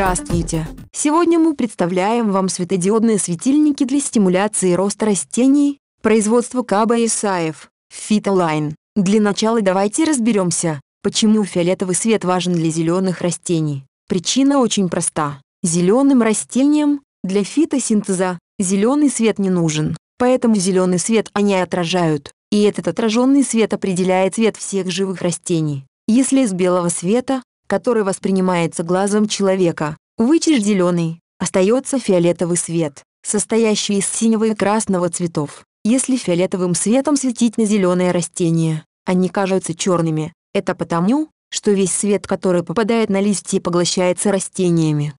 Здравствуйте! Сегодня мы представляем вам светодиодные светильники для стимуляции роста растений, производство Каба Исаев, Фитолайн. Для начала давайте разберемся, почему фиолетовый свет важен для зеленых растений. Причина очень проста. Зеленым растениям для фитосинтеза зеленый свет не нужен, поэтому зеленый свет они отражают, и этот отраженный свет определяет цвет всех живых растений. Если из белого света который воспринимается глазом человека. Вычешь зеленый, остается фиолетовый свет, состоящий из синего и красного цветов. Если фиолетовым светом светить на зеленое растение, они кажутся черными. Это потому, что весь свет, который попадает на листья, поглощается растениями.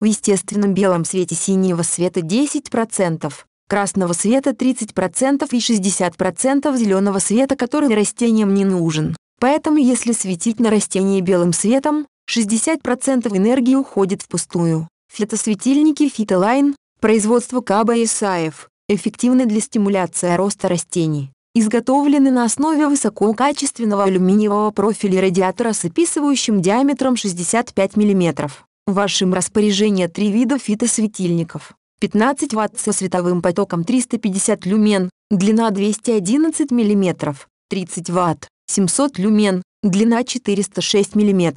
В естественном белом свете синего света 10%, красного света 30% и 60% зеленого света, который растениям не нужен. Поэтому если светить на растение белым светом, 60% энергии уходит впустую. Фитосветильники Фитолайн, производство Каба Исаев. Саев, эффективны для стимуляции роста растений. Изготовлены на основе высококачественного алюминиевого профиля радиатора с описывающим диаметром 65 мм. В вашем распоряжении три вида фитосветильников. 15 Вт со световым потоком 350 люмен, длина 211 мм, 30 Вт, 700 люмен, длина 406 мм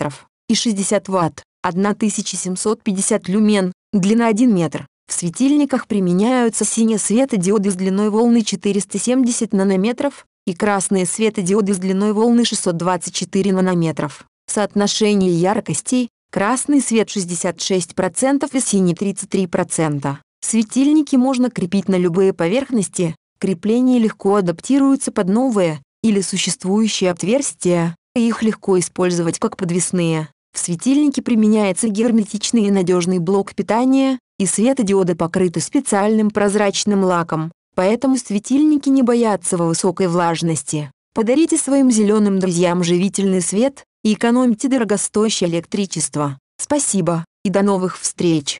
и 60 Вт, 1750 люмен, длина 1 метр. В светильниках применяются синие светодиоды с длиной волны 470 нанометров и красные светодиоды с длиной волны 624 нанометров. Соотношение яркостей – красный свет 66% и синий 33%. Светильники можно крепить на любые поверхности, Крепления легко адаптируются под новые, или существующие отверстия, и их легко использовать как подвесные. В светильнике применяется герметичный и надежный блок питания, и светодиоды покрыты специальным прозрачным лаком, поэтому светильники не боятся высокой влажности. Подарите своим зеленым друзьям живительный свет и экономьте дорогостоящее электричество. Спасибо и до новых встреч!